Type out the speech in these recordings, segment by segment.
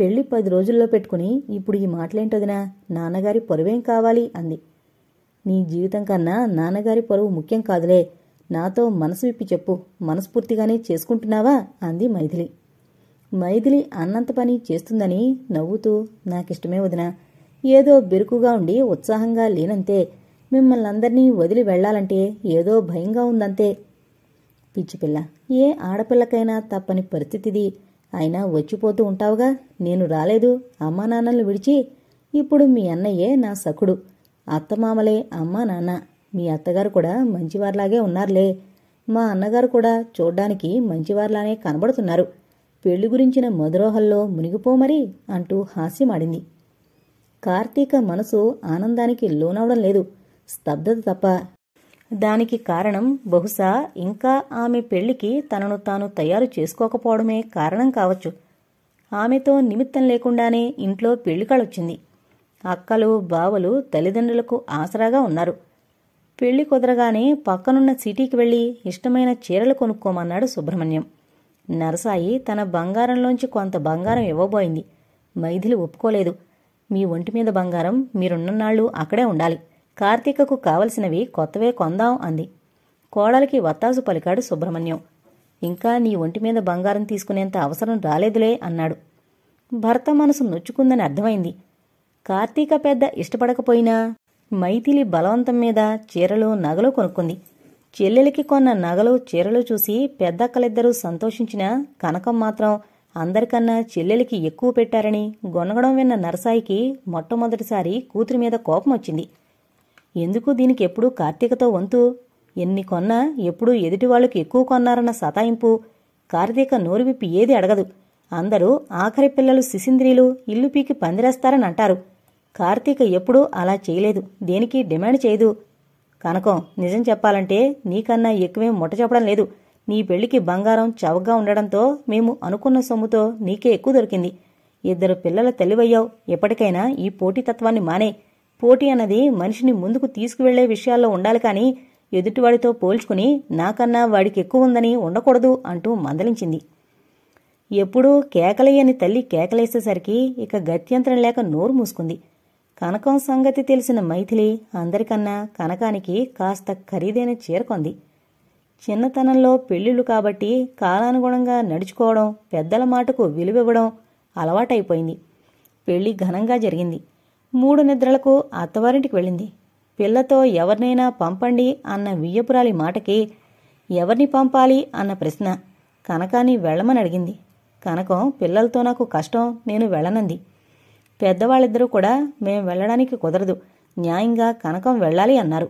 పెళ్లి పది రోజుల్లో పెట్టుకుని ఇప్పుడు ఈ మాటలేంటదినా నాన్నగారి పొరవేం కావాలి అంది నీ జీవితం కన్నా నాన్నగారి పొరవు ముఖ్యం కాదులే నాతో మనసు విప్పి చెప్పు మనస్ఫూర్తిగానే చేసుకుంటున్నావా అంది మైథిలి మైథిలి అన్నంత పని చేస్తుందని నవ్వుతూ నాకిష్టమే వదినా ఏదో బెరుకుగా ఉండి ఉత్సాహంగా లేనంతే మిమ్మల్ని అందరినీ వదిలి వెళ్లాలంటే ఏదో భయంగా ఉందంతే పిచ్చిపిల్ల ఏ ఆడపిల్లకైనా తప్పని పరిస్థితిది అయినా వచ్చిపోతూ ఉంటావుగా నేను రాలేదు అమ్మా నాన్నలు విడిచి ఇప్పుడు మీ అన్నయ్యే నా సఖుడు అత్తమామలే అమ్మా నాన్న మీ అత్తగారు కూడా మంచివారిలాగే ఉన్నారులే మా అన్నగారు కూడా చూడ్డానికి మంచివారిలానే కనబడుతున్నారు పెళ్లి గురించిన మధురోహల్లో మునిగిపోమరి అంటూ హాస్యమాడింది కార్తీక మనసు ఆనందానికి లోనవడం లేదు స్తబ్దత తప్ప దానికి కారణం బహుశా ఇంకా ఆమె పెళ్లికి తనను తాను తయారు చేసుకోకపోవడమే కారణం కావచ్చు ఆమెతో నిమిత్తం లేకుండానే ఇంట్లో పెళ్లికళొచ్చింది అక్కలు బావలు తల్లిదండ్రులకు ఆసరాగా ఉన్నారు పెళ్లి కుదరగానే పక్కనున్న సిటీకి వెళ్ళి ఇష్టమైన చీరలు కొనుక్కోమన్నాడు సుబ్రహ్మణ్యం నరసాయి తన బంగారంలోంచి కొంత బంగారం ఇవ్వబోయింది మైథిలి ఒప్పుకోలేదు మీ ఒంటి మీద బంగారం నాళ్ళు అక్కడే ఉండాలి కార్తీకకు కావలసినవి కొత్తవే కొందాం అంది కోడలికి వత్తాసు పలికాడు సుబ్రహ్మణ్యం ఇంకా నీ ఒంటి మీద బంగారం తీసుకునేంత అవసరం రాలేదులే అన్నాడు భర్త మనసు నొచ్చుకుందని అర్థమైంది కార్తీక పెద్ద ఇష్టపడకపోయినా మైథిలి బలవంతం మీద చీరలు నగలు కొనుక్కుంది చెల్లెలికి కొన్న నగలు చీరలు చూసి పెద్దక్కలిద్దరూ సంతోషించిన కనకం మాత్రం అందరికన్నా చెల్లెలికి ఎక్కువ పెట్టారని గొనగడం విన్న నరసాయికి మొట్టమొదటిసారి కూతురి మీద కోపం వచ్చింది ఎందుకు దీనికి ఎప్పుడూ కార్తీకతో వంతు ఎన్ని కొన్నా ఎప్పుడూ ఎదుటి వాళ్ళకి ఎక్కువ కొన్నారన్న సతాయింపు కార్తీక నోరు విప్పి ఏది అడగదు అందరూ ఆఖరి పిల్లలు సిసింద్రీలు ఇల్లు పీకి పందిరేస్తారని అంటారు కార్తీక ఎప్పుడూ అలా చేయలేదు దేనికి డిమాండ్ చేయదు కనకం నిజం చెప్పాలంటే నీకన్నా ఎక్కువేం ముట్ట చెప్పడం లేదు నీ పెళ్లికి బంగారం చవకగా ఉండడంతో మేము అనుకున్న సొమ్ముతో నీకే ఎక్కువ దొరికింది ఇద్దరు పిల్లల తెలివయ్యావు ఎప్పటికైనా ఈ పోటీతత్వాన్ని మానే పోటీ అన్నది మనిషిని ముందుకు తీసుకువెళ్లే విషయాల్లో ఉండాలి కానీ ఎదుటివాడితో పోల్చుకుని నాకన్నా వాడికి ఎక్కువ ఉందని ఉండకూడదు అంటూ మందలించింది ఎప్పుడూ కేకలయ్యని తల్లి కేకలేసేసరికి ఇక గత్యంతరం లేక నోరు మూసుకుంది కనకం సంగతి తెలిసిన మైథిలి అందరికన్నా కనకానికి కాస్త ఖరీదైన చీరకొంది చిన్నతనంలో పెళ్ళిళ్ళు కాబట్టి కాలానుగుణంగా నడుచుకోవడం పెద్దల మాటకు విలువివ్వడం అలవాటైపోయింది పెళ్లి ఘనంగా జరిగింది మూడు నిద్రలకు అత్తవారింటికి వెళ్ళింది పిల్లతో ఎవరినైనా పంపండి అన్న వియ్యపురాలి మాటకి ఎవరిని పంపాలి అన్న ప్రశ్న కనకాని వెళ్ళమని అడిగింది కనకం పిల్లలతో నాకు కష్టం నేను వెళ్ళనంది పెద్దవాళ్ళిద్దరూ కూడా మేం వెళ్ళడానికి కుదరదు న్యాయంగా కనకం వెళ్ళాలి అన్నారు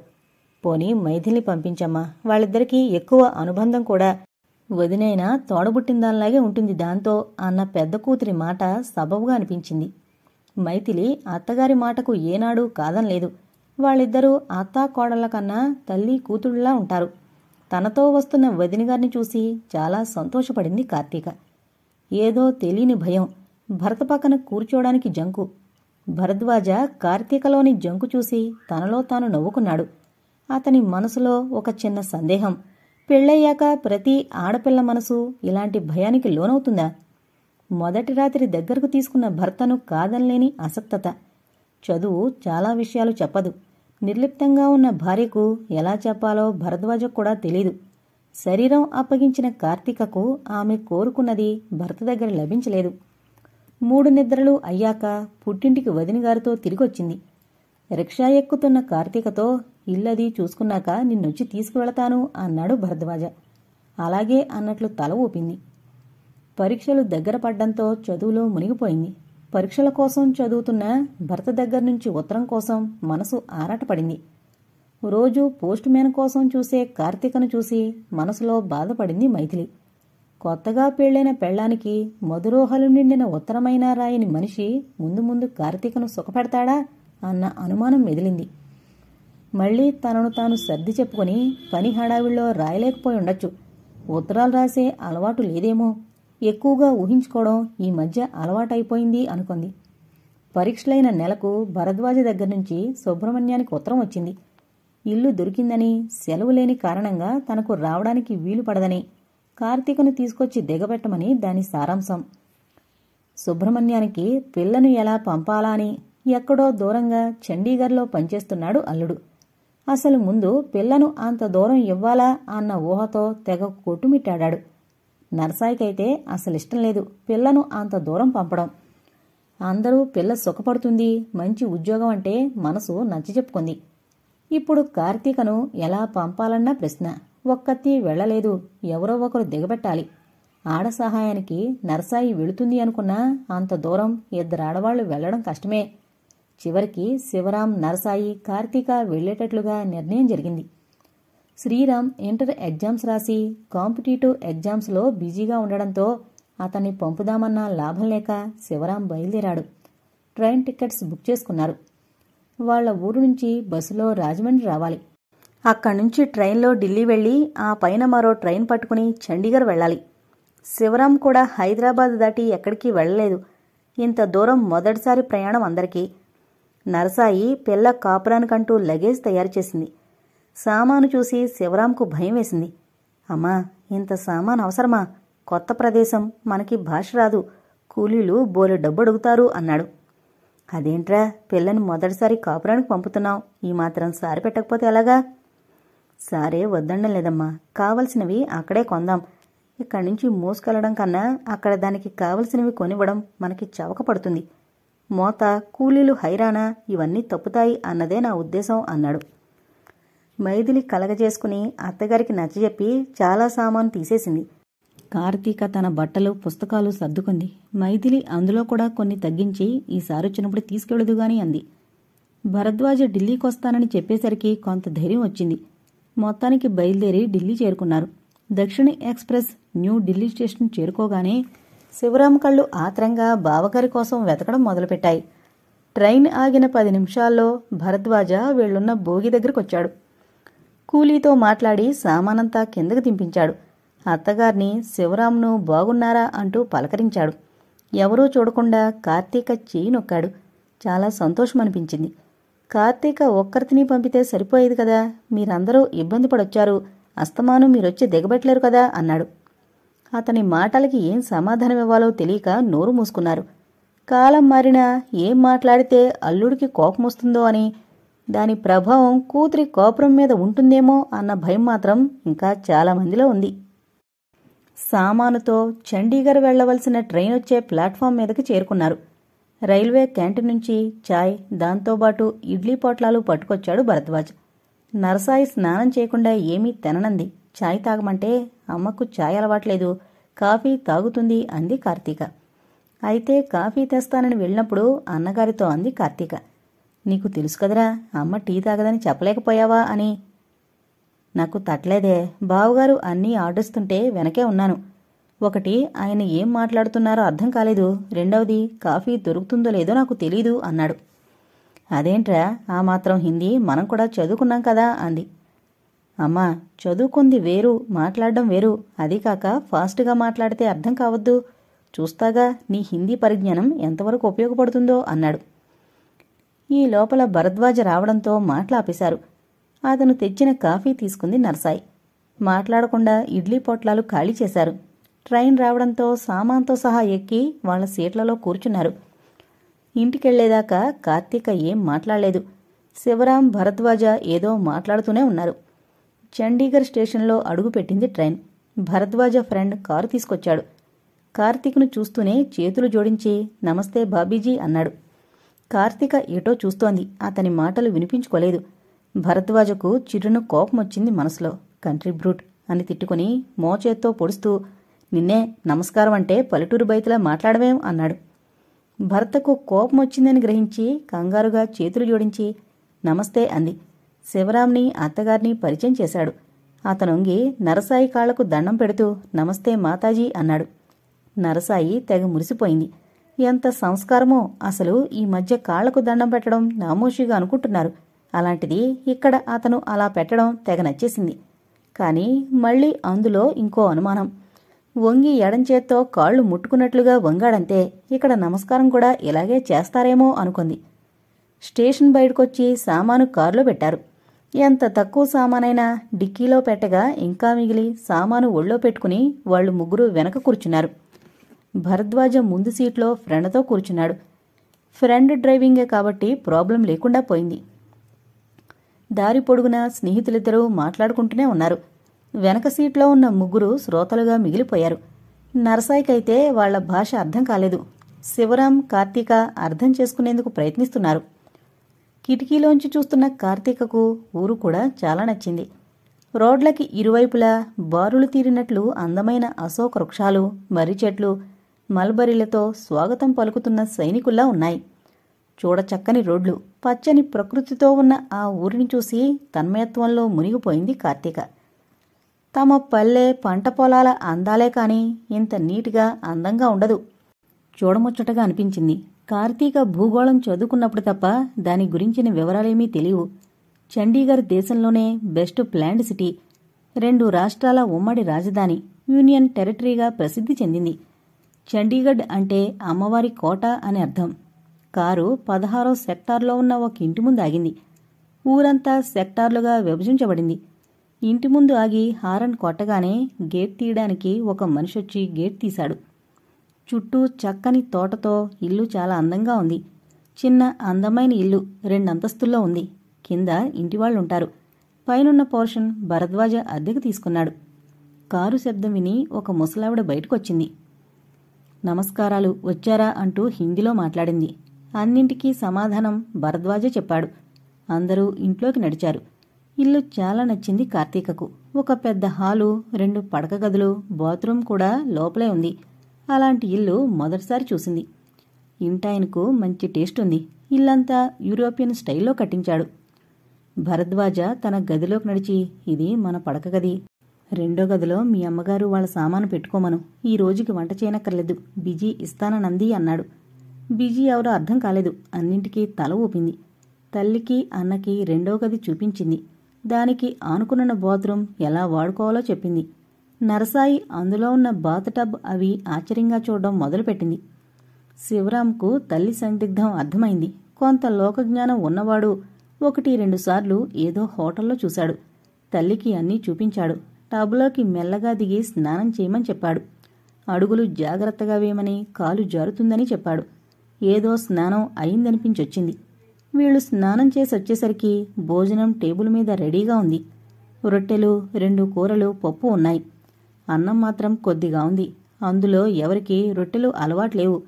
పోనీ మైథిల్ని పంపించమ్మా వాళ్ళిద్దరికీ ఎక్కువ అనుబంధం కూడా వదినైనా తోడబుట్టిందానిలాగే ఉంటుంది దాంతో అన్న పెద్ద కూతురి మాట సబబుగా అనిపించింది మైథిలి అత్తగారి మాటకు ఏనాడు కాదనలేదు వాళ్ళిద్దరూ అత్తా కోడళ్ల కన్నా తల్లి కూతుళ్ళలా ఉంటారు తనతో వస్తున్న వదినగారిని చూసి చాలా సంతోషపడింది కార్తీక ఏదో తెలియని భయం భరత పక్కన కూర్చోవడానికి జంకు భరద్వాజ కార్తీకలోని జంకు చూసి తనలో తాను నవ్వుకున్నాడు అతని మనసులో ఒక చిన్న సందేహం పెళ్ళయ్యాక ప్రతి ఆడపిల్ల మనసు ఇలాంటి భయానికి లోనవుతుందా మొదటి రాత్రి దగ్గరకు తీసుకున్న భర్తను కాదనలేని అసక్తత చదువు చాలా విషయాలు చెప్పదు నిర్లిప్తంగా ఉన్న భార్యకు ఎలా చెప్పాలో భరద్వాజ కూడా తెలీదు శరీరం అప్పగించిన కార్తీకకు ఆమె కోరుకున్నది భర్త దగ్గర లభించలేదు మూడు నిద్రలు అయ్యాక పుట్టింటికి వదినగారితో తిరిగొచ్చింది రిక్షా ఎక్కుతున్న కార్తీకతో ఇల్లది చూసుకున్నాక నిన్నొచ్చి తీసుకువెళతాను అన్నాడు భరద్వాజ అలాగే అన్నట్లు తల ఊపింది పరీక్షలు దగ్గర పడ్డంతో చదువులో మునిగిపోయింది పరీక్షల కోసం చదువుతున్న భర్త దగ్గర నుంచి ఉత్తరం కోసం మనసు ఆరాటపడింది రోజు పోస్ట్ మ్యాన్ కోసం చూసే కార్తీకను చూసి మనసులో బాధపడింది మైథిలి కొత్తగా పెళ్లైన పెళ్ళానికి మధురోహలు నిండిన ఉత్తరమైన రాయని మనిషి ముందు ముందు కార్తీకను సుఖపెడతాడా అన్న అనుమానం మెదిలింది మళ్లీ తనను తాను సర్ది చెప్పుకుని పని హడావిడిలో రాయలేకపోయి ఉండొచ్చు ఉత్తరాలు రాసే అలవాటు లేదేమో ఎక్కువగా ఊహించుకోవడం ఈ మధ్య అలవాటైపోయింది అనుకుంది పరీక్షలైన నెలకు భరద్వాజ దగ్గర నుంచి సుబ్రహ్మణ్యానికి ఉత్తరం వచ్చింది ఇల్లు దొరికిందని సెలవు లేని కారణంగా తనకు రావడానికి వీలు పడదని కార్తీకను తీసుకొచ్చి దిగబెట్టమని దాని సారాంశం సుబ్రహ్మణ్యానికి పిల్లను ఎలా పంపాలా అని ఎక్కడో దూరంగా చండీగఢ్లో పనిచేస్తున్నాడు అల్లుడు అసలు ముందు పిల్లను అంత దూరం ఇవ్వాలా అన్న ఊహతో తెగ కొట్టుమిట్టాడాడు నరసాయికైతే అసలు ఇష్టం లేదు పిల్లను అంత దూరం పంపడం అందరూ పిల్ల సుఖపడుతుంది మంచి ఉద్యోగం అంటే మనసు నచ్చి చెప్పుకుంది ఇప్పుడు కార్తీకను ఎలా పంపాలన్నా ప్రశ్న ఒక్కత్తి వెళ్లలేదు ఎవరో ఒకరు దిగబెట్టాలి ఆడ సహాయానికి నరసాయి వెళుతుంది అనుకున్నా అంత దూరం ఇద్దరు ఆడవాళ్లు వెళ్లడం కష్టమే చివరికి శివరాం నరసాయి కార్తీక వెళ్లేటట్లుగా నిర్ణయం జరిగింది శ్రీరామ్ ఇంటర్ ఎగ్జామ్స్ రాసి కాంపిటేటివ్ ఎగ్జామ్స్లో బిజీగా ఉండడంతో అతన్ని పంపుదామన్న లాభం లేక శివరాం బయలుదేరాడు ట్రైన్ టికెట్స్ బుక్ చేసుకున్నారు వాళ్ల ఊరు నుంచి బస్సులో రాజమండ్రి రావాలి అక్కడి నుంచి ట్రైన్లో ఢిల్లీ వెళ్ళి ఆ పైన మరో ట్రైన్ పట్టుకుని చండీగఢ్ వెళ్ళాలి శివరాం కూడా హైదరాబాద్ దాటి ఎక్కడికి వెళ్ళలేదు ఇంత దూరం మొదటిసారి ప్రయాణం అందరికీ నరసాయి పిల్ల కాపురానికంటూ లగేజ్ తయారు చేసింది సామాను చూసి శివరాంకు భయం వేసింది అమ్మా ఇంత సామాను అవసరమా కొత్త ప్రదేశం మనకి భాష రాదు కూలీలు బోలె డబ్బు అడుగుతారు అన్నాడు అదేంట్రా పిల్లని మొదటిసారి కాపురానికి పంపుతున్నావు ఈ మాత్రం సారి పెట్టకపోతే ఎలాగా సారే వద్దండం లేదమ్మా కావలసినవి అక్కడే కొందాం ఇక్కడి నుంచి మోసుకెళ్లడం కన్నా అక్కడ దానికి కావలసినవి కొనివ్వడం మనకి చవక పడుతుంది మోత కూలీలు హైరానా ఇవన్నీ తప్పుతాయి అన్నదే నా ఉద్దేశం అన్నాడు మైథిలి కలగజేసుకుని అత్తగారికి నచ్చజెప్పి చాలా సామాను తీసేసింది కార్తీక తన బట్టలు పుస్తకాలు సర్దుకుంది మైథిలి అందులో కూడా కొన్ని తగ్గించి ఈసారి వచ్చినప్పుడు తీసుకెళ్ళదు అంది భరద్వాజ ఢిల్లీకొస్తానని చెప్పేసరికి కొంత ధైర్యం వచ్చింది మొత్తానికి బయలుదేరి ఢిల్లీ చేరుకున్నారు దక్షిణ ఎక్స్ప్రెస్ న్యూ ఢిల్లీ స్టేషన్ చేరుకోగానే శివరాం కళ్ళు ఆత్రంగా బావగారి కోసం వెతకడం మొదలుపెట్టాయి ట్రైన్ ఆగిన పది నిమిషాల్లో భరద్వాజ వీళ్లున్న భోగి దగ్గరకొచ్చాడు కూలీతో మాట్లాడి సామానంతా కిందకు దింపించాడు అత్తగారిని శివరామును బాగున్నారా అంటూ పలకరించాడు ఎవరూ చూడకుండా కార్తీక చేయి నొక్కాడు చాలా సంతోషం అనిపించింది కార్తీక ఒక్కరితిని పంపితే సరిపోయేది కదా మీరందరూ ఇబ్బంది పడొచ్చారు అస్తమానం మీరొచ్చి దిగబెట్టలేరు కదా అన్నాడు అతని మాటలకి ఏం సమాధానం ఇవ్వాలో తెలియక నోరు మూసుకున్నారు కాలం మారినా ఏం మాట్లాడితే అల్లుడికి కోపమొస్తుందో అని దాని ప్రభావం కూతురి కోపురం మీద ఉంటుందేమో అన్న భయం మాత్రం ఇంకా చాలామందిలో ఉంది సామానుతో చండీగర్ వెళ్లవలసిన ట్రైన్ వచ్చే ప్లాట్ఫామ్ మీదకి చేరుకున్నారు రైల్వే క్యాంటీన్ నుంచి చాయ్ దాంతోబాటు ఇడ్లీ పొట్లాలు పట్టుకొచ్చాడు భరద్వాజ్ నరసాయి స్నానం చేయకుండా ఏమీ తిననంది చాయ్ తాగమంటే అమ్మకు చాయ్ అలవాట్లేదు కాఫీ తాగుతుంది అంది కార్తీక అయితే కాఫీ తెస్తానని వెళ్ళినప్పుడు అన్నగారితో అంది కార్తీక నీకు తెలుసు కదరా అమ్మ టీ తాగదని చెప్పలేకపోయావా అని నాకు తట్లేదే బావుగారు అన్నీ ఆడుస్తుంటే వెనకే ఉన్నాను ఒకటి ఆయన ఏం మాట్లాడుతున్నారో అర్థం కాలేదు రెండవది కాఫీ దొరుకుతుందో లేదో నాకు తెలీదు అన్నాడు అదేంట్రా ఆ మాత్రం హిందీ మనం కూడా చదువుకున్నాం కదా అంది అమ్మా చదువుకుంది వేరు మాట్లాడడం వేరు అది కాక ఫాస్ట్గా మాట్లాడితే అర్థం కావద్దు చూస్తాగా నీ హిందీ పరిజ్ఞానం ఎంతవరకు ఉపయోగపడుతుందో అన్నాడు ఈ లోపల భరద్వాజ రావడంతో మాట్లాపేశారు అతను తెచ్చిన కాఫీ తీసుకుంది నర్సాయి మాట్లాడకుండా ఇడ్లీ పొట్లాలు ఖాళీ చేశారు ట్రైన్ రావడంతో సామాన్తో సహా ఎక్కి వాళ్ల సీట్లలో కూర్చున్నారు ఇంటికెళ్లేదాకా కార్తీక ఏం మాట్లాడలేదు శివరాం భరద్వాజ ఏదో మాట్లాడుతూనే ఉన్నారు చండీగఢ్ స్టేషన్లో అడుగుపెట్టింది ట్రైన్ భరద్వాజ ఫ్రెండ్ కారు తీసుకొచ్చాడు కార్తీక్ను చూస్తూనే చేతులు జోడించి నమస్తే బాబీజీ అన్నాడు కార్తీక ఏటో చూస్తోంది అతని మాటలు వినిపించుకోలేదు భరద్వాజకు చిరున కోపమొచ్చింది మనసులో కంట్రీ బ్రూట్ అని తిట్టుకుని మోచేత్తో పొడుస్తూ నిన్నే నమస్కారం అంటే పల్లెటూరు బయతలా మాట్లాడవేం అన్నాడు భర్తకు కోపం వచ్చిందని గ్రహించి కంగారుగా చేతులు జోడించి నమస్తే అంది శివరాంని అత్తగారిని పరిచయం చేశాడు అతనొంగి నరసాయి కాళ్లకు దండం పెడుతూ నమస్తే మాతాజీ అన్నాడు నరసాయి తెగ మురిసిపోయింది ఎంత సంస్కారమో అసలు ఈ మధ్య కాళ్లకు దండం పెట్టడం నామోషిగా అనుకుంటున్నారు అలాంటిది ఇక్కడ అతను అలా పెట్టడం తెగ నచ్చేసింది కానీ మళ్ళీ అందులో ఇంకో అనుమానం వంగి ఎడంచేత్తో కాళ్ళు ముట్టుకున్నట్లుగా వంగాడంతే ఇక్కడ నమస్కారం కూడా ఇలాగే చేస్తారేమో అనుకుంది స్టేషన్ బయటకొచ్చి సామాను కారులో పెట్టారు ఎంత తక్కువ సామానైనా డిక్కీలో పెట్టగా ఇంకా మిగిలి సామాను ఒళ్ళో పెట్టుకుని వాళ్ళు ముగ్గురు వెనక కూర్చున్నారు భరద్వాజ ముందు సీట్లో ఫ్రెండ్తో కూర్చున్నాడు ఫ్రెండ్ డ్రైవింగే కాబట్టి ప్రాబ్లం లేకుండా పోయింది దారి పొడుగున స్నేహితులిద్దరూ మాట్లాడుకుంటూనే ఉన్నారు వెనక సీట్లో ఉన్న ముగ్గురు శ్రోతలుగా మిగిలిపోయారు నరసాయికైతే వాళ్ల భాష అర్థం కాలేదు శివరాం కార్తీక అర్థం చేసుకునేందుకు ప్రయత్నిస్తున్నారు కిటికీలోంచి చూస్తున్న కార్తీకకు ఊరు కూడా చాలా నచ్చింది రోడ్లకి ఇరువైపులా బారులు తీరినట్లు అందమైన అశోక వృక్షాలు మర్రి చెట్లు మల్బరీలతో స్వాగతం పలుకుతున్న సైనికుల్లా ఉన్నాయి చూడచక్కని రోడ్లు పచ్చని ప్రకృతితో ఉన్న ఆ ఊరిని చూసి తన్మయత్వంలో మునిగిపోయింది కార్తీక తమ పల్లె పంట పొలాల అందాలే కాని ఇంత నీటిగా అందంగా ఉండదు చూడముచ్చటగా అనిపించింది కార్తీక భూగోళం చదువుకున్నప్పుడు తప్ప దాని గురించిన వివరాలేమీ తెలియవు చండీగఢ్ దేశంలోనే బెస్ట్ ప్లాండ్ సిటీ రెండు రాష్ట్రాల ఉమ్మడి రాజధాని యూనియన్ టెరిటరీగా ప్రసిద్ధి చెందింది చండీగఢ్ అంటే అమ్మవారి కోట అని అర్థం కారు పదహారో సెక్టార్లో ఉన్న ఒక ఇంటి ముందు ఆగింది ఊరంతా సెక్టార్లుగా విభజించబడింది ఇంటి ముందు ఆగి హారన్ కొట్టగానే గేట్ తీయడానికి ఒక మనిషి వచ్చి గేట్ తీశాడు చుట్టూ చక్కని తోటతో ఇల్లు చాలా అందంగా ఉంది చిన్న అందమైన ఇల్లు రెండంతస్తుల్లో ఉంది కింద ఇంటివాళ్లుంటారు పైనున్న పోర్షన్ భరద్వాజ అద్దెకు తీసుకున్నాడు కారు శబ్దం విని ఒక ముసలావిడ బయటకొచ్చింది నమస్కారాలు వచ్చారా అంటూ హిందీలో మాట్లాడింది అన్నింటికీ సమాధానం భరద్వాజే చెప్పాడు అందరూ ఇంట్లోకి నడిచారు ఇల్లు చాలా నచ్చింది కార్తీకకు ఒక పెద్ద హాలు రెండు పడక గదులు బాత్రూమ్ కూడా లోపలే ఉంది అలాంటి ఇల్లు మొదటిసారి చూసింది ఇంటాయనకు మంచి టేస్ట్ ఉంది ఇల్లంతా యూరోపియన్ స్టైల్లో కట్టించాడు భరద్వాజ తన గదిలోకి నడిచి ఇది మన పడక గది రెండో గదిలో మీ అమ్మగారు వాళ్ళ సామాను పెట్టుకోమను ఈ రోజుకి వంట చేయనక్కర్లేదు బిజీ ఇస్తాననంది అన్నాడు బిజీ ఎవరో అర్థం కాలేదు అన్నింటికీ తల ఊపింది తల్లికి అన్నకి రెండో గది చూపించింది దానికి ఆనుకున్న బాత్రూమ్ ఎలా వాడుకోవాలో చెప్పింది నరసాయి అందులో ఉన్న బాత్ టబ్ అవి ఆశ్చర్యంగా చూడడం మొదలుపెట్టింది శివరాంకు తల్లి సందిగ్ధం అర్థమైంది కొంత లోకజ్ఞానం ఉన్నవాడు ఒకటి రెండుసార్లు ఏదో హోటల్లో చూశాడు తల్లికి అన్నీ చూపించాడు టాబులోకి మెల్లగా దిగి స్నానం చేయమని చెప్పాడు అడుగులు జాగ్రత్తగా వేయమని కాలు జారుతుందని చెప్పాడు ఏదో స్నానం అయిందనిపించొచ్చింది వీళ్ళు స్నానం చేసి వచ్చేసరికి భోజనం టేబుల్ మీద రెడీగా ఉంది రొట్టెలు రెండు కూరలు పప్పు ఉన్నాయి అన్నం మాత్రం కొద్దిగా ఉంది అందులో ఎవరికి రొట్టెలు అలవాట్లేవు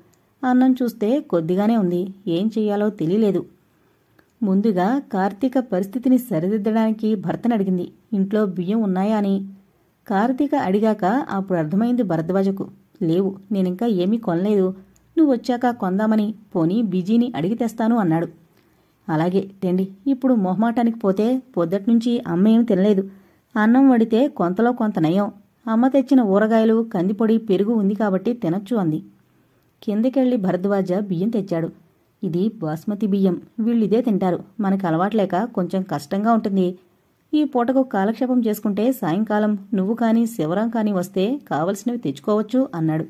అన్నం చూస్తే కొద్దిగానే ఉంది ఏం చెయ్యాలో తెలియలేదు ముందుగా కార్తీక పరిస్థితిని సరిదిద్దడానికి భర్తను అడిగింది ఇంట్లో బియ్యం ఉన్నాయా అని కార్తీక అడిగాక అప్పుడు అర్థమైంది భరద్వాజకు లేవు నేనింకా ఏమీ కొనలేదు నువ్వు వచ్చాక కొందామని పోనీ బిజీని అడిగి తెస్తాను అన్నాడు అలాగే తెండి ఇప్పుడు మొహమాటానికి పోతే పొద్దట్నుంచి అమ్మ ఏమి తినలేదు అన్నం వడితే కొంతలో కొంత నయం అమ్మ తెచ్చిన ఊరగాయలు కందిపొడి పెరుగు ఉంది కాబట్టి తినొచ్చు అంది కిందకెళ్ళి భరద్వాజ బియ్యం తెచ్చాడు ఇది బాస్మతి బియ్యం వీళ్ళు ఇదే తింటారు మనకు అలవాట్లేక కొంచెం కష్టంగా ఉంటుంది ఈ పూటకు కాలక్షేపం చేసుకుంటే సాయంకాలం నువ్వు కానీ శివరాం కానీ వస్తే కావలసినవి తెచ్చుకోవచ్చు అన్నాడు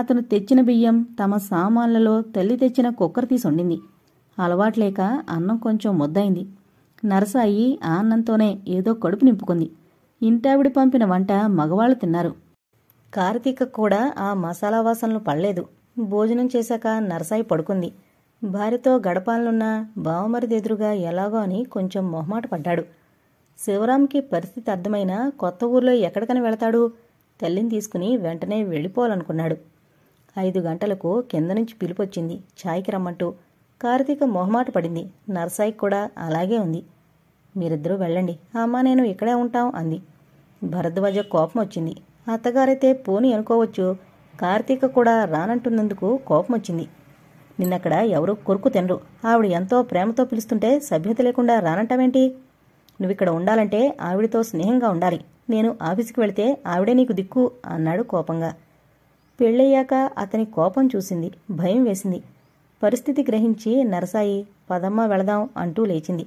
అతను తెచ్చిన బియ్యం తమ సామాన్లలో తల్లి తెచ్చిన కుక్కర్ తీసి వండింది అలవాట్లేక అన్నం కొంచెం ముద్దయింది నరసాయి ఆ అన్నంతోనే ఏదో కడుపు నింపుకుంది ఇంటావిడి పంపిన వంట మగవాళ్ళు తిన్నారు కార్తీక కూడా ఆ మసాలా వాసనలు పడలేదు భోజనం చేశాక నరసాయి పడుకుంది భార్యతో గడపాలనున్న బావమరిది ఎదురుగా ఎలాగో అని కొంచెం మొహమాట పడ్డాడు శివరాంకి పరిస్థితి అర్థమైన కొత్త ఊర్లో ఎక్కడికని వెళతాడు తల్లిని తీసుకుని వెంటనే వెళ్ళిపోవాలనుకున్నాడు ఐదు గంటలకు కింద నుంచి పిలుపొచ్చింది ఛాయ్కి రమ్మంటూ కార్తీక మొహమాట పడింది నర్సాయి కూడా అలాగే ఉంది మీరిద్దరూ వెళ్ళండి అమ్మ నేను ఇక్కడే ఉంటాం అంది భరద్వాజ కోపం వచ్చింది అత్తగారైతే పోని అనుకోవచ్చు కార్తీక కూడా రానంటున్నందుకు కోపం వచ్చింది నిన్నక్కడ ఎవరు కొరుకు తినరు ఆవిడ ఎంతో ప్రేమతో పిలుస్తుంటే సభ్యత లేకుండా రానంటావేంటి నువ్విక్కడ ఉండాలంటే ఆవిడతో స్నేహంగా ఉండాలి నేను ఆఫీసుకు వెళితే ఆవిడే నీకు దిక్కు అన్నాడు కోపంగా పెళ్ళయ్యాక అతని కోపం చూసింది భయం వేసింది పరిస్థితి గ్రహించి నరసాయి పదమ్మ వెళదాం అంటూ లేచింది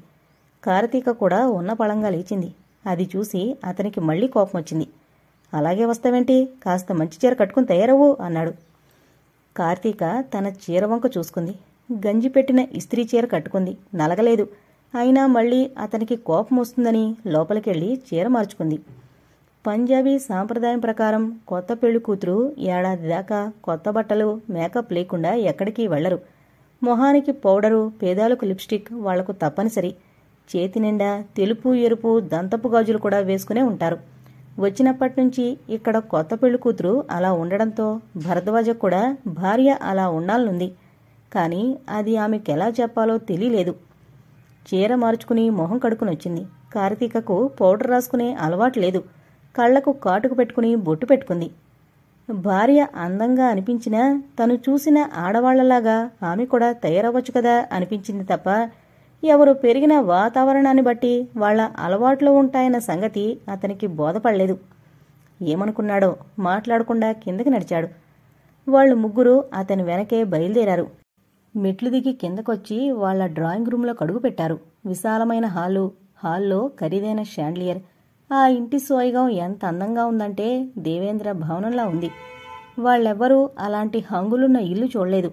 కార్తీక కూడా ఉన్న పళంగా లేచింది అది చూసి అతనికి మళ్లీ కోపం వచ్చింది అలాగే వస్తావేంటి కాస్త మంచి చీర కట్టుకుని తయారవు అన్నాడు కార్తీక తన చీర వంక చూసుకుంది గంజి పెట్టిన ఇస్త్రీ చీర కట్టుకుంది నలగలేదు అయినా మళ్ళీ అతనికి కోపం వస్తుందని లోపలికెళ్ళి చీర మార్చుకుంది పంజాబీ సాంప్రదాయం ప్రకారం కొత్త పెళ్లి కూతురు ఏడాది దాకా కొత్త బట్టలు మేకప్ లేకుండా ఎక్కడికి వెళ్లరు మొహానికి పౌడరు పేదాలకు లిప్స్టిక్ వాళ్లకు తప్పనిసరి చేతి నిండా తెలుపు ఎరుపు దంతపు గాజులు కూడా వేసుకునే ఉంటారు వచ్చినప్పటి నుంచి ఇక్కడ కొత్త పెళ్లి కూతురు అలా ఉండడంతో భరద్వాజ కూడా భార్య అలా ఉండాలనుంది కానీ అది ఆమెకెలా చెప్పాలో తెలియలేదు చీర మార్చుకుని మొహం కడుకునొచ్చింది కార్తీకకు పౌడర్ రాసుకునే అలవాటు లేదు కళ్లకు కాటుకు పెట్టుకుని బొట్టు పెట్టుకుంది భార్య అందంగా అనిపించినా తను చూసిన ఆడవాళ్లలాగా ఆమె కూడా తయారవ్వచ్చు కదా అనిపించింది తప్ప ఎవరు పెరిగిన వాతావరణాన్ని బట్టి వాళ్ల అలవాట్లు ఉంటాయన్న సంగతి అతనికి బోధపడలేదు ఏమనుకున్నాడో మాట్లాడకుండా కిందకి నడిచాడు వాళ్ళు ముగ్గురు అతని వెనకే బయలుదేరారు మెట్లు దిగి కిందకొచ్చి వాళ్ల డ్రాయింగ్ రూమ్లో కడుగు పెట్టారు విశాలమైన హాలు హాల్లో ఖరీదైన షాండ్లియర్ ఆ ఇంటి సోయగం ఎంత అందంగా ఉందంటే దేవేంద్ర భవనంలా ఉంది వాళ్ళెవ్వరూ అలాంటి హంగులున్న ఇల్లు చూడలేదు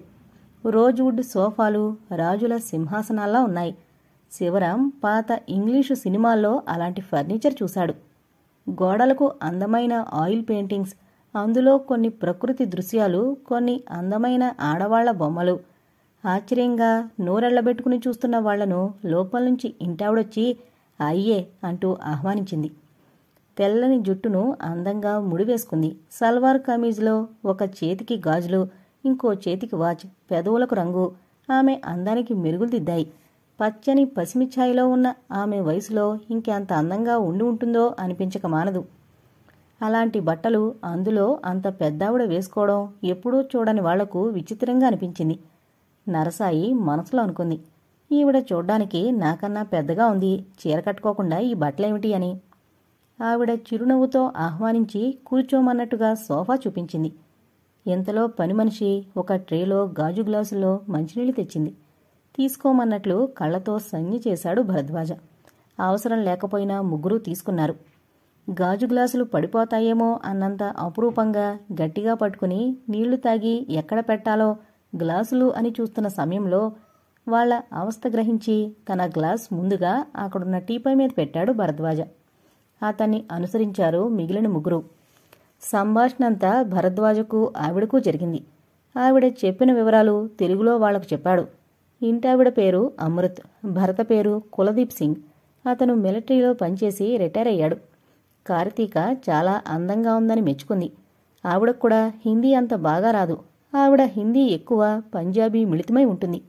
రోజ్వుడ్ సోఫాలు రాజుల సింహాసనాల్లా ఉన్నాయి శివరాం పాత ఇంగ్లీషు సినిమాల్లో అలాంటి ఫర్నిచర్ చూశాడు గోడలకు అందమైన ఆయిల్ పెయింటింగ్స్ అందులో కొన్ని ప్రకృతి దృశ్యాలు కొన్ని అందమైన ఆడవాళ్ల బొమ్మలు ఆశ్చర్యంగా నోరెళ్లబెట్టుకుని చూస్తున్న వాళ్లను లోపల నుంచి ఇంటావిడొచ్చి అయ్యే అంటూ ఆహ్వానించింది తెల్లని జుట్టును అందంగా ముడివేసుకుంది సల్వార్ కమీజ్లో ఒక చేతికి గాజులు ఇంకో చేతికి వాచ్ పెదవులకు రంగు ఆమె అందానికి మెరుగులు దిద్దాయి పచ్చని పసిమిఛాయిలో ఉన్న ఆమె వయసులో ఇంకెంత అందంగా ఉండి ఉంటుందో అనిపించక మానదు అలాంటి బట్టలు అందులో అంత పెద్దావిడ వేసుకోవడం ఎప్పుడూ చూడని వాళ్లకు విచిత్రంగా అనిపించింది నరసాయి మనసులో అనుకుంది ఈవిడ చూడ్డానికి నాకన్నా పెద్దగా ఉంది చీర కట్టుకోకుండా ఈ బట్టలేమిటి అని ఆవిడ చిరునవ్వుతో ఆహ్వానించి కూర్చోమన్నట్టుగా సోఫా చూపించింది ఎంతలో పని మనిషి ఒక ట్రేలో గాజు గ్లాసులో మంచినీళ్ళు తెచ్చింది తీసుకోమన్నట్లు కళ్ళతో సంజ్ఞ చేశాడు భరద్వాజ అవసరం లేకపోయినా ముగ్గురూ తీసుకున్నారు గాజు గ్లాసులు పడిపోతాయేమో అన్నంత అపురూపంగా గట్టిగా పట్టుకుని నీళ్లు తాగి ఎక్కడ పెట్టాలో గ్లాసులు అని చూస్తున్న సమయంలో వాళ్ల అవస్థ గ్రహించి తన గ్లాస్ ముందుగా అక్కడున్న టీపై మీద పెట్టాడు భరద్వాజ అతన్ని అనుసరించారు మిగిలిన ముగ్గురు సంభాషణంతా భరద్వాజకు ఆవిడకు జరిగింది ఆవిడ చెప్పిన వివరాలు తెలుగులో వాళ్లకు చెప్పాడు ఇంటావిడ పేరు అమృత్ భరత పేరు కులదీప్ సింగ్ అతను మిలిటరీలో పనిచేసి రిటైర్ అయ్యాడు కార్తీక చాలా అందంగా ఉందని మెచ్చుకుంది ఆవిడకు కూడా హిందీ అంత బాగా రాదు ఆవిడ హిందీ ఎక్కువ పంజాబీ మిళితమై ఉంటుంది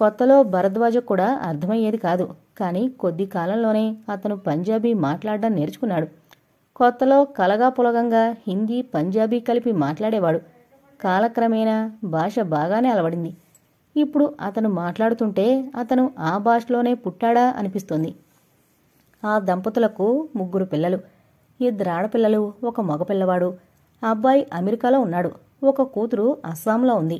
కొత్తలో భరద్వాజ కూడా అర్థమయ్యేది కాదు కానీ కొద్ది కాలంలోనే అతను పంజాబీ మాట్లాడడం నేర్చుకున్నాడు కొత్తలో కలగా పులగంగా హిందీ పంజాబీ కలిపి మాట్లాడేవాడు కాలక్రమేణా భాష బాగానే అలవడింది ఇప్పుడు అతను మాట్లాడుతుంటే అతను ఆ భాషలోనే పుట్టాడా అనిపిస్తుంది ఆ దంపతులకు ముగ్గురు పిల్లలు ఇద్దరు ఆడపిల్లలు ఒక మగపిల్లవాడు అబ్బాయి అమెరికాలో ఉన్నాడు ఒక కూతురు అస్సాంలో ఉంది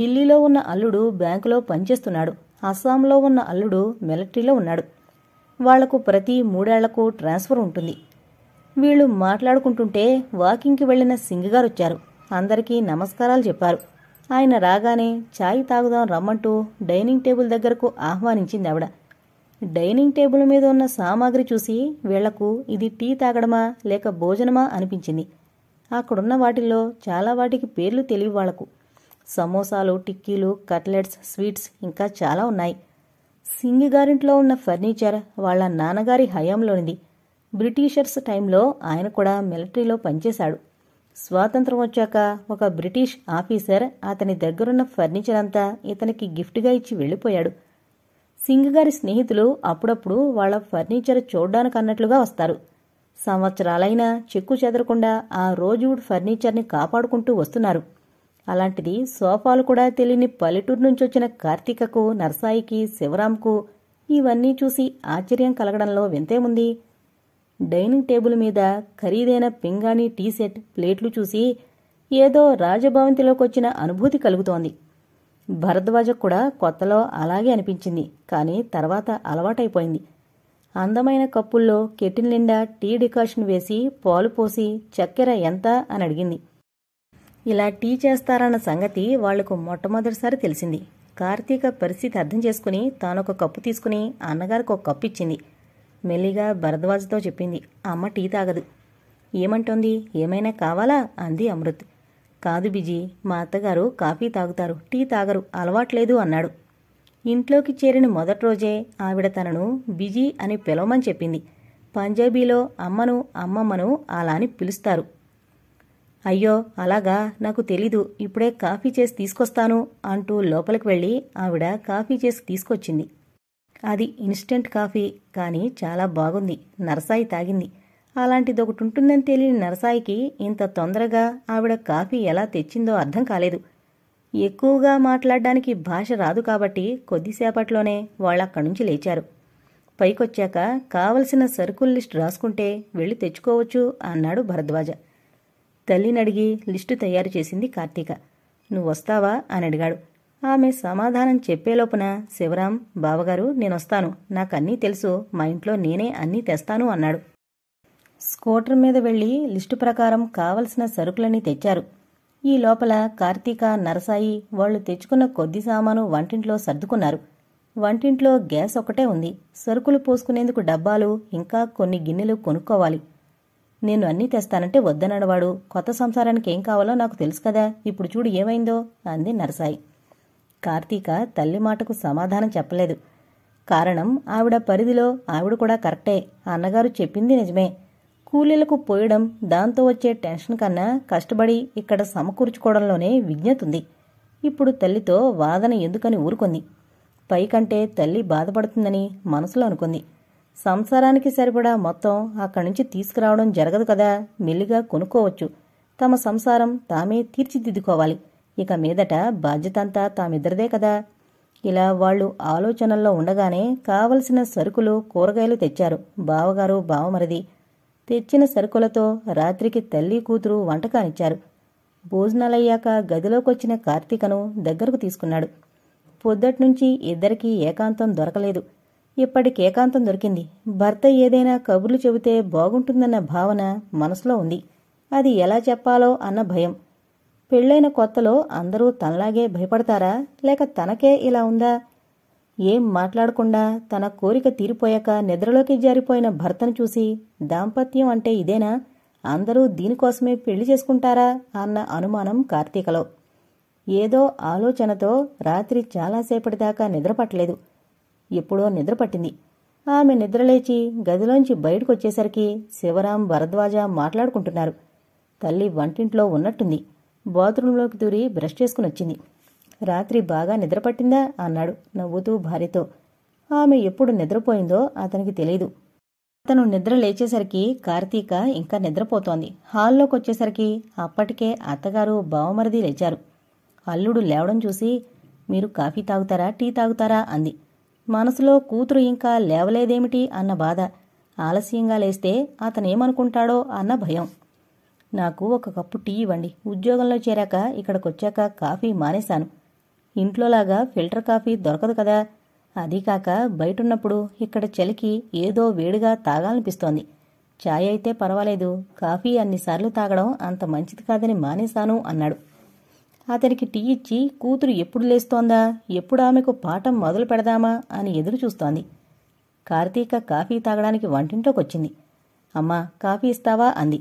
ఢిల్లీలో ఉన్న అల్లుడు బ్యాంకులో పనిచేస్తున్నాడు అస్సాంలో ఉన్న అల్లుడు మిలిటరీలో ఉన్నాడు వాళ్లకు ప్రతి మూడేళ్లకు ట్రాన్స్ఫర్ ఉంటుంది వీళ్ళు మాట్లాడుకుంటుంటే వాకింగ్కి వెళ్లిన సింగగారు వచ్చారు అందరికీ నమస్కారాలు చెప్పారు ఆయన రాగానే ఛాయ్ తాగుదాం రమ్మంటూ డైనింగ్ టేబుల్ దగ్గరకు ఆహ్వానించింది ఆవిడ డైనింగ్ టేబుల్ మీద ఉన్న సామాగ్రి చూసి వీళ్లకు ఇది టీ తాగడమా లేక భోజనమా అనిపించింది అక్కడున్న వాటిల్లో చాలా వాటికి పేర్లు తెలివి వాళ్లకు సమోసాలు టిక్కీలు కట్లెట్స్ స్వీట్స్ ఇంకా చాలా ఉన్నాయి సింగి ఉన్న ఫర్నిచర్ వాళ్ల నాన్నగారి హయాంలోనిది బ్రిటిషర్స్ టైంలో ఆయన కూడా మిలిటరీలో పనిచేశాడు స్వాతంత్రం వచ్చాక ఒక బ్రిటిష్ ఆఫీసర్ అతని దగ్గరున్న ఫర్నిచర్ అంతా ఇతనికి గిఫ్ట్గా ఇచ్చి వెళ్ళిపోయాడు సింగ్ గారి స్నేహితులు అప్పుడప్పుడు వాళ్ళ ఫర్నిచర్ చూడ్డానికి అన్నట్లుగా వస్తారు సంవత్సరాలైనా చెక్కు చెదరకుండా ఆ రోజువుడ్ ఫర్నిచర్ని కాపాడుకుంటూ వస్తున్నారు అలాంటిది సోఫాలు కూడా తెలియని పల్లెటూరు నుంచి వచ్చిన కార్తీకకు నర్సాయికి శివరాంకు ఇవన్నీ చూసి ఆశ్చర్యం కలగడంలో వింతేముంది డైనింగ్ టేబుల్ మీద ఖరీదైన పింగాణి టీషర్ట్ ప్లేట్లు చూసి ఏదో రాజభవంతిలోకొచ్చిన అనుభూతి కలుగుతోంది భరద్వాజ కూడా కొత్తలో అలాగే అనిపించింది కానీ తర్వాత అలవాటైపోయింది అందమైన కప్పుల్లో కెటిల్ నిండా టీ డికాషన్ వేసి పాలు పోసి చక్కెర ఎంత అని అడిగింది ఇలా టీ చేస్తారన్న సంగతి వాళ్లకు మొట్టమొదటిసారి తెలిసింది కార్తీక పరిస్థితి అర్థం చేసుకుని తానొక కప్పు తీసుకుని అన్నగారికి ఒక కప్పు ఇచ్చింది మెల్లిగా భరద్వాజతో చెప్పింది అమ్మ టీ తాగదు ఏమంటోంది ఏమైనా కావాలా అంది అమృత్ కాదు బిజీ మా అత్తగారు కాఫీ తాగుతారు టీ తాగరు అలవాట్లేదు అన్నాడు ఇంట్లోకి చేరిన మొదటి రోజే ఆవిడ తనను బిజీ అని పిలవమని చెప్పింది పంజాబీలో అమ్మను అమ్మమ్మను అలా అని పిలుస్తారు అయ్యో అలాగా నాకు తెలీదు ఇప్పుడే కాఫీ చేసి తీసుకొస్తాను అంటూ లోపలికి వెళ్ళి ఆవిడ కాఫీ చేసి తీసుకొచ్చింది అది ఇన్స్టెంట్ కాఫీ కానీ చాలా బాగుంది నరసాయి తాగింది అలాంటిది ఒకటి ఉంటుందని తెలియని నరసాయికి ఇంత తొందరగా ఆవిడ కాఫీ ఎలా తెచ్చిందో అర్థం కాలేదు ఎక్కువగా మాట్లాడడానికి భాష రాదు కాబట్టి కొద్దిసేపట్లోనే వాళ్ళు అక్కడి నుంచి లేచారు పైకొచ్చాక కావలసిన సరుకుల లిస్ట్ రాసుకుంటే వెళ్ళి తెచ్చుకోవచ్చు అన్నాడు భరద్వాజ తల్లినడిగి లిస్టు తయారు చేసింది కార్తీక నువ్వు వస్తావా అని అడిగాడు ఆమె సమాధానం చెప్పేలోపున శివరాం బావగారు నేనొస్తాను నాకన్నీ తెలుసు మా ఇంట్లో నేనే అన్నీ తెస్తాను అన్నాడు స్కూటర్ మీద వెళ్ళి లిస్టు ప్రకారం కావలసిన సరుకులన్నీ తెచ్చారు ఈ లోపల కార్తీక నరసాయి వాళ్లు తెచ్చుకున్న కొద్ది సామాను వంటింట్లో సర్దుకున్నారు వంటింట్లో గ్యాస్ ఒకటే ఉంది సరుకులు పోసుకునేందుకు డబ్బాలు ఇంకా కొన్ని గిన్నెలు కొనుక్కోవాలి నేను అన్నీ తెస్తానంటే వద్దనడవాడు కొత్త సంసారానికి ఏం కావాలో నాకు తెలుసు కదా ఇప్పుడు చూడు ఏమైందో అంది నరసాయి కార్తీక తల్లి మాటకు సమాధానం చెప్పలేదు కారణం ఆవిడ పరిధిలో ఆవిడ కూడా కరెక్టే అన్నగారు చెప్పింది నిజమే కూలీలకు పోయడం దాంతో వచ్చే టెన్షన్ కన్నా కష్టపడి ఇక్కడ సమకూర్చుకోవడంలోనే విజ్ఞతుంది ఇప్పుడు తల్లితో వాదన ఎందుకని ఊరుకుంది పైకంటే తల్లి బాధపడుతుందని మనసులో అనుకుంది సంసారానికి సరిపడా మొత్తం అక్కడి నుంచి తీసుకురావడం జరగదు కదా మెల్లిగా కొనుక్కోవచ్చు తమ సంసారం తామే తీర్చిదిద్దుకోవాలి ఇక మీదట బాధ్యతంతా తామిద్దరిదే కదా ఇలా వాళ్ళు ఆలోచనల్లో ఉండగానే కావలసిన సరుకులు కూరగాయలు తెచ్చారు బావగారు బావమరిది తెచ్చిన సరుకులతో రాత్రికి తల్లి కూతురు వంటకానిచ్చారు భోజనాలయ్యాక గదిలోకొచ్చిన కార్తీకను దగ్గరకు తీసుకున్నాడు పొద్దట్నుంచి ఇద్దరికీ ఏకాంతం దొరకలేదు ఇప్పటికి ఏకాంతం దొరికింది భర్త ఏదైనా కబుర్లు చెబితే బాగుంటుందన్న భావన మనసులో ఉంది అది ఎలా చెప్పాలో అన్న భయం పెళ్ళైన కొత్తలో అందరూ తనలాగే భయపడతారా లేక తనకే ఇలా ఉందా ఏం మాట్లాడకుండా తన కోరిక తీరిపోయాక నిద్రలోకి జారిపోయిన భర్తను చూసి దాంపత్యం అంటే ఇదేనా అందరూ దీనికోసమే పెళ్లి చేసుకుంటారా అన్న అనుమానం కార్తీకలో ఏదో ఆలోచనతో రాత్రి చాలాసేపటి దాకా నిద్రపట్టలేదు ఎప్పుడో నిద్రపట్టింది ఆమె నిద్రలేచి గదిలోంచి బయటకొచ్చేసరికి శివరాం భరద్వాజ మాట్లాడుకుంటున్నారు తల్లి వంటింట్లో ఉన్నట్టుంది బాత్రూంలోకి దూరి బ్రష్ చేసుకుని వచ్చింది రాత్రి బాగా నిద్రపట్టిందా అన్నాడు నవ్వుతూ భార్యతో ఆమె ఎప్పుడు నిద్రపోయిందో అతనికి తెలియదు అతను నిద్ర లేచేసరికి కార్తీక ఇంకా నిద్రపోతోంది హాల్లోకి వచ్చేసరికి అప్పటికే అత్తగారు బావమరిది లేచారు అల్లుడు లేవడం చూసి మీరు కాఫీ తాగుతారా టీ తాగుతారా అంది మనసులో కూతురు ఇంకా లేవలేదేమిటి అన్న బాధ ఆలస్యంగా లేస్తే అతనేమనుకుంటాడో అన్న భయం నాకు ఒక కప్పు టీ ఇవ్వండి ఉద్యోగంలో చేరాక ఇక్కడికొచ్చాక కాఫీ మానేశాను ఇంట్లోలాగా ఫిల్టర్ కాఫీ దొరకదు కదా అది కాక బయటున్నప్పుడు ఇక్కడ చలికి ఏదో వేడిగా తాగాలనిపిస్తోంది ఛాయ్ అయితే పర్వాలేదు కాఫీ అన్నిసార్లు తాగడం అంత మంచిది కాదని మానేశాను అన్నాడు అతనికి టీ ఇచ్చి కూతురు ఎప్పుడు లేస్తోందా ఎప్పుడు ఆమెకు పాఠం మొదలు పెడదామా అని ఎదురు చూస్తోంది కార్తీక కాఫీ తాగడానికి వంటింట్లోకి వచ్చింది అమ్మా కాఫీ ఇస్తావా అంది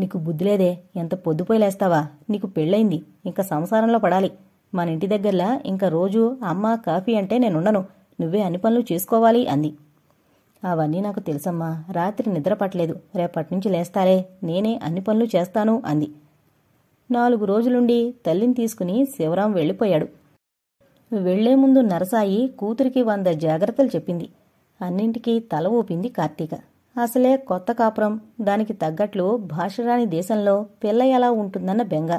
నీకు బుద్ధి లేదే ఎంత పొద్దుపోయిలేస్తావా నీకు పెళ్ళైంది ఇంకా సంసారంలో పడాలి మన ఇంటి దగ్గరలా ఇంకా రోజు అమ్మ కాఫీ అంటే నేనుండను నువ్వే అన్ని పనులు చేసుకోవాలి అంది అవన్నీ నాకు తెలుసమ్మా రాత్రి నిద్ర పట్టలేదు రేపటి నుంచి లేస్తాలే నేనే అన్ని పనులు చేస్తాను అంది నాలుగు రోజులుండి తల్లిని తీసుకుని శివరాం వెళ్ళిపోయాడు వెళ్లే ముందు నరసాయి కూతురికి వంద జాగ్రత్తలు చెప్పింది అన్నింటికీ తల ఊపింది కార్తీక అసలే కొత్త కాపురం దానికి తగ్గట్లు భాషరాని దేశంలో పిల్ల ఎలా ఉంటుందన్న బెంగ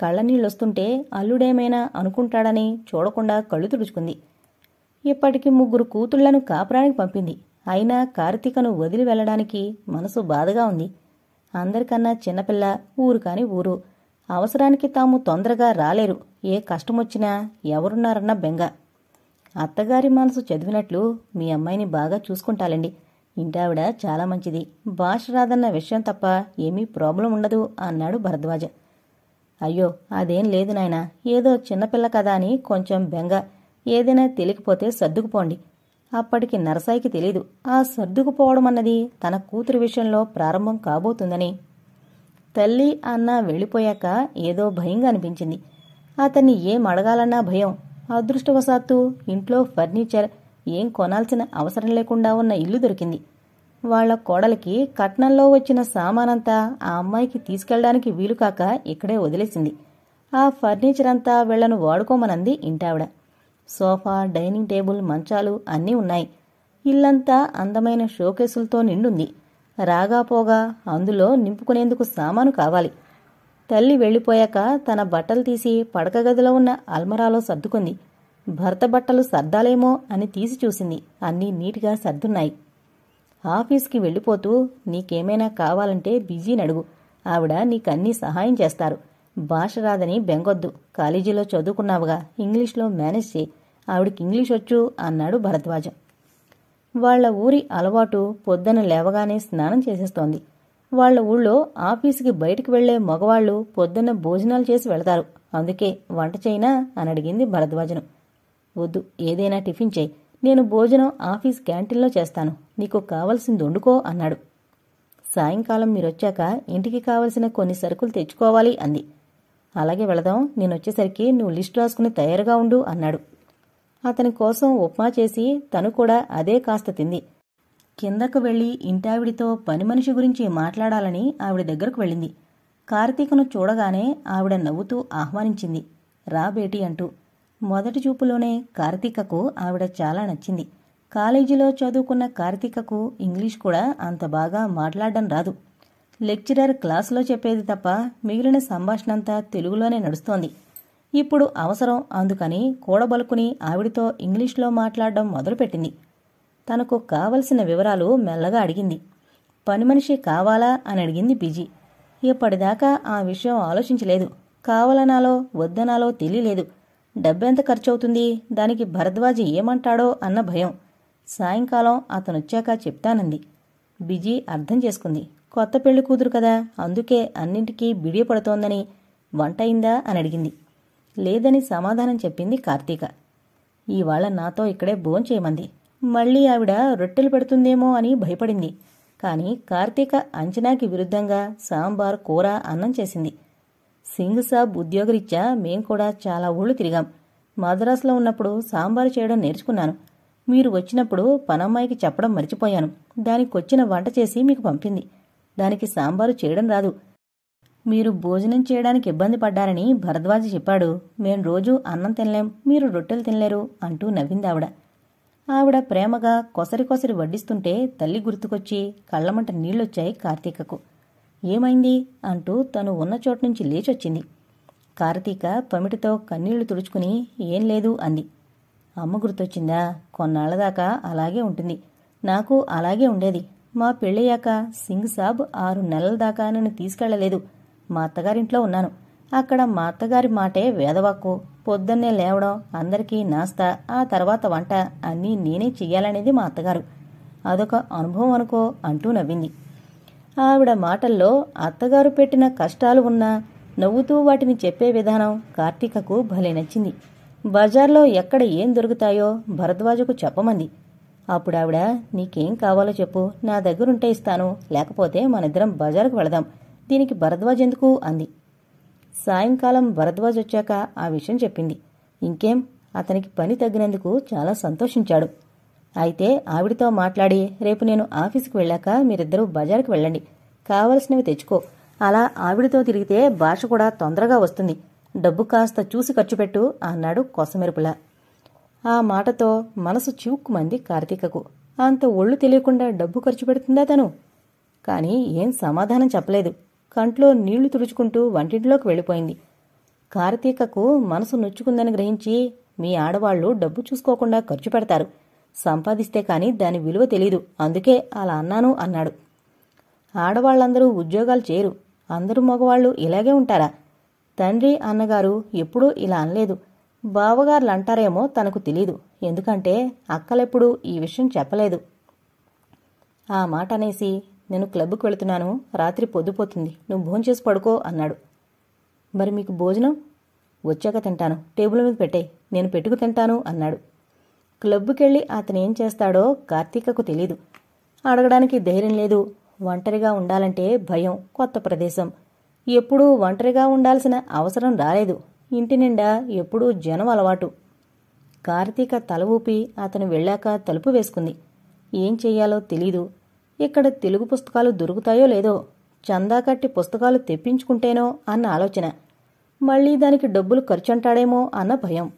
కళ్ళనీళ్ళొస్తుంటే అల్లుడేమైనా అనుకుంటాడని చూడకుండా కళ్ళు తుడుచుకుంది ఇప్పటికి ముగ్గురు కూతుళ్లను కాపురానికి పంపింది అయినా కార్తీకను వదిలి వెళ్లడానికి మనసు బాధగా ఉంది అందరికన్నా చిన్నపిల్ల ఊరు కాని ఊరు అవసరానికి తాము తొందరగా రాలేరు ఏ కష్టమొచ్చినా ఎవరున్నారన్న బెంగ అత్తగారి మనసు చదివినట్లు మీ అమ్మాయిని బాగా చూసుకుంటాలండి ఇంటావిడ చాలా మంచిది భాష రాదన్న విషయం తప్ప ఏమీ ప్రాబ్లం ఉండదు అన్నాడు భరద్వాజ అయ్యో అదేం లేదు నాయన ఏదో చిన్నపిల్ల కదా అని కొంచెం బెంగ ఏదైనా తెలియకపోతే సర్దుకుపోండి అప్పటికి నరసాయికి తెలీదు ఆ సర్దుకుపోవడం అన్నది తన కూతురు విషయంలో ప్రారంభం కాబోతుందని తల్లి అన్న వెళ్ళిపోయాక ఏదో భయంగా అనిపించింది అతన్ని ఏం అడగాలన్నా భయం అదృష్టవశాత్తు ఇంట్లో ఫర్నిచర్ ఏం కొనాల్సిన అవసరం లేకుండా ఉన్న ఇల్లు దొరికింది వాళ్ల కోడలికి కట్నంలో వచ్చిన సామానంతా ఆ అమ్మాయికి తీసుకెళ్లడానికి వీలుకాక ఇక్కడే వదిలేసింది ఆ ఫర్నిచర్ అంతా వీళ్లను వాడుకోమనంది ఇంటావిడ సోఫా డైనింగ్ టేబుల్ మంచాలు అన్నీ ఉన్నాయి ఇల్లంతా అందమైన షోకేసులతో నిండుంది రాగాపోగా అందులో నింపుకునేందుకు సామాను కావాలి తల్లి వెళ్ళిపోయాక తన బట్టలు తీసి పడక గదిలో ఉన్న అల్మరాలో సర్దుకుంది భర్త బట్టలు సర్దాలేమో అని తీసి చూసింది అన్నీ నీట్గా సర్దున్నాయి ఆఫీస్కి వెళ్ళిపోతూ నీకేమైనా కావాలంటే బిజీని అడుగు ఆవిడ నీకన్నీ సహాయం చేస్తారు భాష రాదని బెంగొద్దు కాలేజీలో చదువుకున్నావుగా ఇంగ్లీష్లో మేనేజ్ చేయి ఆవిడకి ఇంగ్లీష్ వచ్చు అన్నాడు భరద్వాజం వాళ్ల ఊరి అలవాటు పొద్దున లేవగానే స్నానం చేసేస్తోంది వాళ్ల ఊళ్ళో ఆఫీసుకి బయటికి వెళ్లే మగవాళ్లు పొద్దున్న భోజనాలు చేసి వెళతారు అందుకే వంట చేయినా అని అడిగింది భరద్వాజను వద్దు ఏదైనా టిఫిన్ చేయి నేను భోజనం ఆఫీస్ క్యాంటీన్లో చేస్తాను నీకు కావలసింది వండుకో అన్నాడు సాయంకాలం మీరొచ్చాక ఇంటికి కావలసిన కొన్ని సరుకులు తెచ్చుకోవాలి అంది అలాగే వెళదాం నేనొచ్చేసరికి నువ్వు లిస్ట్ రాసుకుని తయారుగా ఉండు అన్నాడు అతని కోసం ఉప్మా చేసి తను కూడా అదే కాస్త తింది కిందకు వెళ్ళి ఇంటావిడితో పని మనిషి గురించి మాట్లాడాలని ఆవిడ దగ్గరకు వెళ్ళింది కార్తీకను చూడగానే ఆవిడ నవ్వుతూ ఆహ్వానించింది రా బేటీ అంటూ మొదటి చూపులోనే కార్తీకకు ఆవిడ చాలా నచ్చింది కాలేజీలో చదువుకున్న కార్తీకకు ఇంగ్లీష్ కూడా అంత బాగా మాట్లాడడం రాదు లెక్చరర్ క్లాసులో చెప్పేది తప్ప మిగిలిన సంభాషణ అంతా తెలుగులోనే నడుస్తోంది ఇప్పుడు అవసరం అందుకని కూడబలుకుని ఆవిడితో ఇంగ్లీష్లో మాట్లాడడం మొదలుపెట్టింది తనకు కావలసిన వివరాలు మెల్లగా అడిగింది పని మనిషి కావాలా అని అడిగింది బిజీ ఇప్పటిదాకా ఆ విషయం ఆలోచించలేదు కావాలనాలో వద్దనాలో తెలియలేదు డబ్బెంత ఖర్చవుతుంది దానికి భరద్వాజ ఏమంటాడో అన్న భయం సాయంకాలం అతనొచ్చాక చెప్తానంది బిజీ అర్థం చేసుకుంది కొత్త పెళ్లి కూతురు కదా అందుకే అన్నింటికీ బిడియపడుతోందని వంటయిందా అని అడిగింది లేదని సమాధానం చెప్పింది కార్తీక ఇవాళ నాతో ఇక్కడే భోంచేయమంది మళ్ళీ ఆవిడ రొట్టెలు పెడుతుందేమో అని భయపడింది కానీ కార్తీక అంచనాకి విరుద్ధంగా సాంబార్ కూర అన్నం చేసింది సింగ్ సాబ్ ఉద్యోగరీత్యా మేం కూడా చాలా ఊళ్ళు తిరిగాం మద్రాసులో ఉన్నప్పుడు సాంబారు చేయడం నేర్చుకున్నాను మీరు వచ్చినప్పుడు పనమ్మాయికి చెప్పడం మర్చిపోయాను దానికి వచ్చిన వంట చేసి మీకు పంపింది దానికి సాంబారు చేయడం రాదు మీరు భోజనం చేయడానికి ఇబ్బంది పడ్డారని భరద్వాజ చెప్పాడు మేం రోజూ అన్నం తినలేం మీరు రొట్టెలు తినలేరు అంటూ నవ్వింది ఆవిడ ఆవిడ ప్రేమగా కొసరి కొసరి వడ్డిస్తుంటే తల్లి గుర్తుకొచ్చి కళ్ళమంట నీళ్లొచ్చాయి కార్తీకకు ఏమైంది అంటూ తను ఉన్న చోటు నుంచి లేచొచ్చింది కార్తీక పమిటితో కన్నీళ్లు తుడుచుకుని ఏం లేదు అంది అమ్మ గుర్తొచ్చిందా కొన్నాళ్లదాకా దాకా అలాగే ఉంటుంది నాకు అలాగే ఉండేది మా పెళ్ళయ్యాక సింగ్ సాబ్ ఆరు నెలల దాకా నన్ను తీసుకెళ్లలేదు మా అత్తగారింట్లో ఉన్నాను అక్కడ మా అత్తగారి మాటే వేదవాక్కు పొద్దున్నే లేవడం అందరికీ నాస్తా ఆ తర్వాత వంట అన్నీ నేనే చెయ్యాలనేది మా అత్తగారు అదొక అనుభవం అనుకో అంటూ నవ్వింది ఆవిడ మాటల్లో అత్తగారు పెట్టిన కష్టాలు ఉన్నా నవ్వుతూ వాటిని చెప్పే విధానం కార్తీకకు భలే నచ్చింది బజార్లో ఎక్కడ ఏం దొరుకుతాయో భరద్వాజకు చెప్పమంది అప్పుడావిడ నీకేం కావాలో చెప్పు నా దగ్గరుంటే ఇస్తాను లేకపోతే మనిద్దరం బజార్కు వెళదాం దీనికి భరద్వాజ్ ఎందుకు అంది సాయంకాలం భరద్వాజ్ వచ్చాక ఆ విషయం చెప్పింది ఇంకేం అతనికి పని తగ్గినందుకు చాలా సంతోషించాడు అయితే ఆవిడతో మాట్లాడి రేపు నేను ఆఫీస్కి వెళ్ళాక మీరిద్దరూ బజార్కి వెళ్ళండి కావలసినవి తెచ్చుకో అలా ఆవిడతో తిరిగితే భాష కూడా తొందరగా వస్తుంది డబ్బు కాస్త చూసి ఖర్చు పెట్టు అన్నాడు కొసమెరుపులా ఆ మాటతో మనసు చివుక్కుమంది కార్తీకకు అంత ఒళ్ళు తెలియకుండా డబ్బు ఖర్చు పెడుతుందా తను కానీ ఏం సమాధానం చెప్పలేదు కంట్లో నీళ్లు తుడుచుకుంటూ వంటింట్లోకి వెళ్ళిపోయింది కార్తీకకు మనసు నొచ్చుకుందని గ్రహించి మీ ఆడవాళ్లు డబ్బు చూసుకోకుండా ఖర్చు పెడతారు సంపాదిస్తే కానీ దాని విలువ తెలీదు అందుకే అలా అన్నాను అన్నాడు ఆడవాళ్ళందరూ ఉద్యోగాలు చేయరు అందరూ మగవాళ్ళు ఇలాగే ఉంటారా తండ్రి అన్నగారు ఎప్పుడూ ఇలా అనలేదు బావగారులు అంటారేమో తనకు తెలీదు ఎందుకంటే అక్కలెప్పుడు ఈ విషయం చెప్పలేదు ఆ మాట అనేసి నేను క్లబ్కు వెళుతున్నాను రాత్రి పొద్దుపోతుంది నువ్వు భోంచేసి పడుకో అన్నాడు మరి మీకు భోజనం వచ్చాక తింటాను టేబుల్ మీద పెట్టే నేను పెట్టుకు తింటాను అన్నాడు క్లబ్కెళ్ళి అతనేం చేస్తాడో కార్తీకకు తెలీదు అడగడానికి ధైర్యం లేదు ఒంటరిగా ఉండాలంటే భయం కొత్త ప్రదేశం ఎప్పుడూ ఒంటరిగా ఉండాల్సిన అవసరం రాలేదు ఇంటి నిండా ఎప్పుడూ జనం అలవాటు కార్తీక తల ఊపి అతను వెళ్ళాక తలుపు వేసుకుంది ఏం చెయ్యాలో తెలీదు ఇక్కడ తెలుగు పుస్తకాలు దొరుకుతాయో లేదో చందా కట్టి పుస్తకాలు తెప్పించుకుంటేనో అన్న ఆలోచన మళ్ళీ దానికి డబ్బులు ఖర్చంటాడేమో అన్న భయం